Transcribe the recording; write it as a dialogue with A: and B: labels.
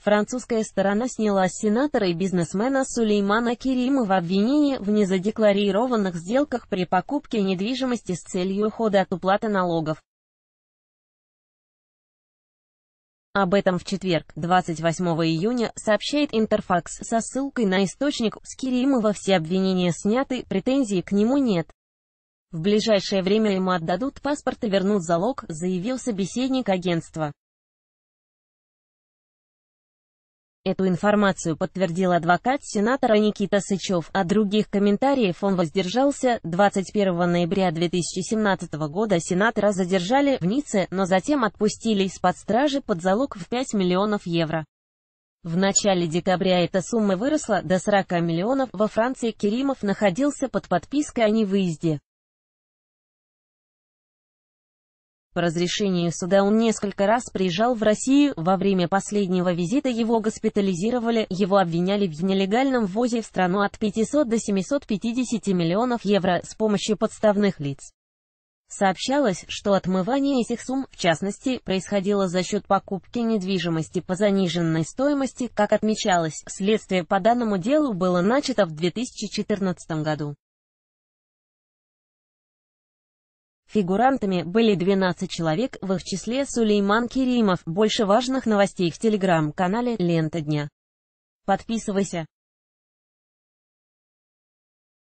A: Французская сторона сняла с сенатора и бизнесмена Сулеймана Керимова обвинение в незадекларированных сделках при покупке недвижимости с целью ухода от уплаты налогов. Об этом в четверг, 28 июня, сообщает Интерфакс со ссылкой на источник «С Керимова все обвинения сняты, претензий к нему нет». В ближайшее время ему отдадут паспорт и вернут залог, заявил собеседник агентства. Эту информацию подтвердил адвокат сенатора Никита Сычев, а других комментариев он воздержался. 21 ноября 2017 года сенатора задержали в Ницце, но затем отпустили из-под стражи под залог в 5 миллионов евро. В начале декабря эта сумма выросла до 40 миллионов. Во Франции Керимов находился под подпиской о невыезде. По разрешению суда он несколько раз приезжал в Россию, во время последнего визита его госпитализировали, его обвиняли в нелегальном ввозе в страну от 500 до 750 миллионов евро с помощью подставных лиц. Сообщалось, что отмывание этих сумм, в частности, происходило за счет покупки недвижимости по заниженной стоимости, как отмечалось, следствие по данному делу было начато в 2014 году. Фигурантами были 12 человек, в их числе Сулейман Керимов. Больше важных новостей в телеграм-канале «Лента дня». Подписывайся.